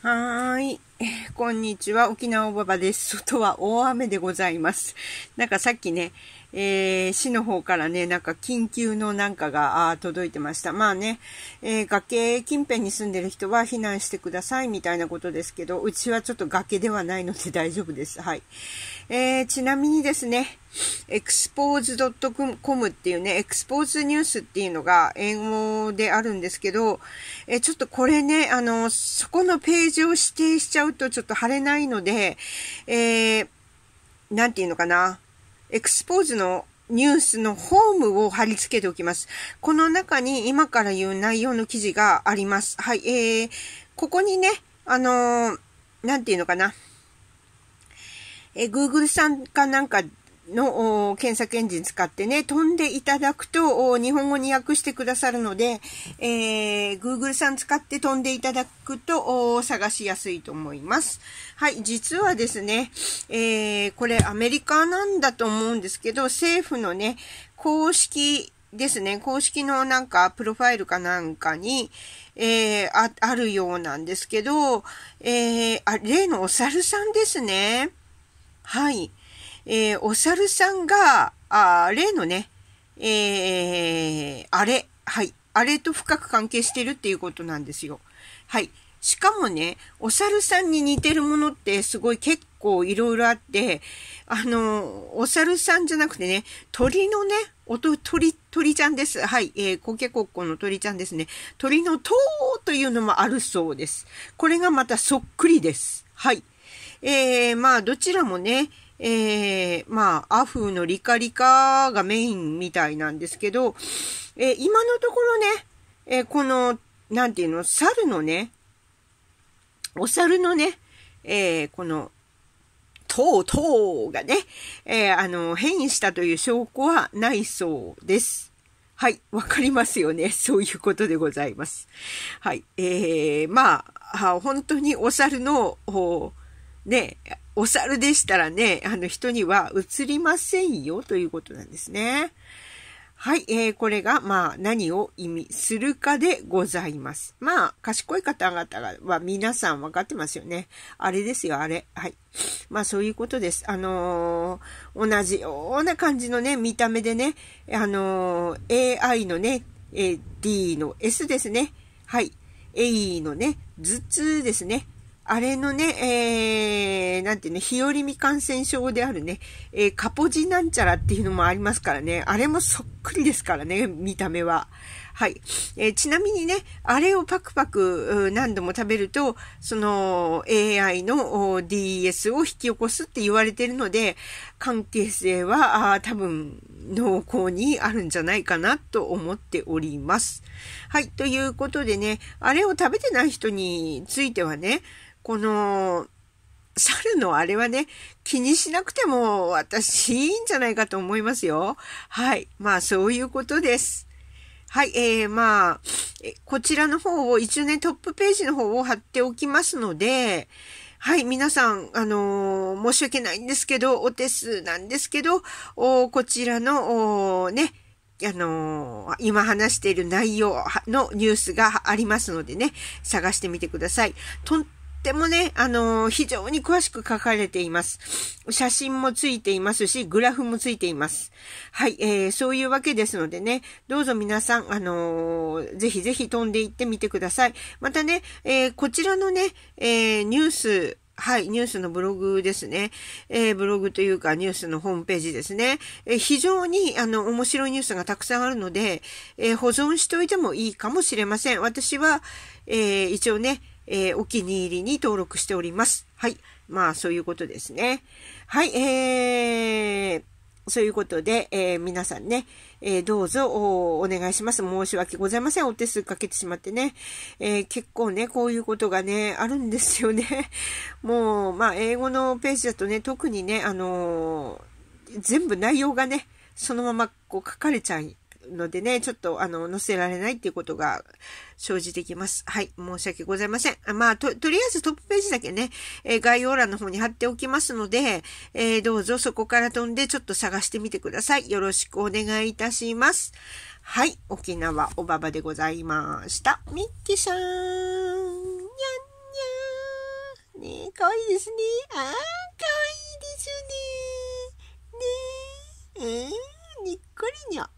はーい。こんにちは。沖縄おばばです。外は大雨でございます。なんかさっきね、えー、市の方からね、なんか緊急のなんかが届いてました。まあね、えー、崖近辺に住んでる人は避難してくださいみたいなことですけど、うちはちょっと崖ではないので 大丈夫です。はい。えー、ちなみにですね、エクスポーズ .com っていうね、エクスポーズニュースっていうのが英語であるんですけど、えちょっとこれね、あの、そこのページを指定しちゃうとちょっと貼れないので、えー、なんていうのかな、エクスポーズのニュースのホームを貼り付けておきます。この中に今から言う内容の記事があります。はい、えー、ここにね、あのー、なんていうのかな。え Google さんかなんかの検索エンジン使ってね、飛んでいただくと、日本語に訳してくださるので、えー、Google さん使って飛んでいただくと、探しやすいと思います。はい、実はですね、えー、これアメリカなんだと思うんですけど、政府のね、公式ですね、公式のなんか、プロファイルかなんかに、えー、あ、あるようなんですけど、えー、あ、例のお猿さんですね。はい。えー、おしゃるさんが、あ例のね、えー、あれ、はい、あれと深く関係してるっていうことなんですよ。はい。しかもね、お猿るさんに似てるものってすごい結構いろいろあって、あの、お猿さんじゃなくてね、鳥のね、音、鳥、鳥ちゃんです。はい、えー、コケコッコの鳥ちゃんですね。鳥の塔というのもあるそうです。これがまたそっくりです。はい。えー、まあ、どちらもね、えー、まあ、アフのリカリカがメインみたいなんですけど、えー、今のところね、えー、この、なんていうの、猿のね、お猿のね、えー、この、とうとうがね、えー、あの、変異したという証拠はないそうです。はい、わかりますよね。そういうことでございます。はい、えー、まあ、本当にお猿の、ね、お猿でしたらね、あの人には映りませんよということなんですね。はい、えー、これが、まあ、何を意味するかでございます。まあ、賢い方々は皆さん分かってますよね。あれですよ、あれ。はい。まあ、そういうことです。あのー、同じような感じのね、見た目でね、あのー、AI のね、え D の S ですね。はい。A のね、頭痛ですね。あれのね、えー、なんていうの、日和未感染症であるね、えー、カポジなんちゃらっていうのもありますからね、あれもそっくりですからね、見た目は。はい。えー、ちなみにね、あれをパクパク何度も食べると、その AI の DS を引き起こすって言われてるので、関係性はあ多分濃厚にあるんじゃないかなと思っております。はい。ということでね、あれを食べてない人についてはね、この、猿のあれはね、気にしなくても私いいんじゃないかと思いますよ。はい。まあそういうことです。はい。えー、まあ、こちらの方を一応ね、トップページの方を貼っておきますので、はい、皆さん、あのー、申し訳ないんですけど、お手数なんですけど、おこちらの、おね、あのー、今話している内容のニュースがありますのでね、探してみてください。とってもね、あのー、非常に詳しく書かれています。写真もついていますし、グラフもついています。はい、えー、そういうわけですのでね、どうぞ皆さん、あのー、ぜひぜひ飛んでいってみてください。またね、えー、こちらのね、えニュース、はい、ニュースのブログですね。えー、ブログというかニュースのホームページですね。えー、非常にあの面白いニュースがたくさんあるので、えー、保存しておいてもいいかもしれません。私は、え一応ね、えー、お気に入りに登録しております。はい。まあ、そういうことですね。はい、えー、そういうことで、えー、皆さんね、えー、どうぞお願いします。申し訳ございません。お手数かけてしまってね。えー、結構ね、こういうことがね、あるんですよね。もう、まあ、英語のページだとね、特にね、あの全部内容がね、そのままこう書かれちゃいのでね、ちょっと、あの、載せられないっていうことが生じてきます。はい。申し訳ございません。まあ、と、とりあえずトップページだけね、えー、概要欄の方に貼っておきますので、えー、どうぞそこから飛んでちょっと探してみてください。よろしくお願いいたします。はい。沖縄おばばでございました。ミッキーさん。にゃんにゃん。ねかわいいですね。あー、かわいいですね。ねえ、にっこりにゃ。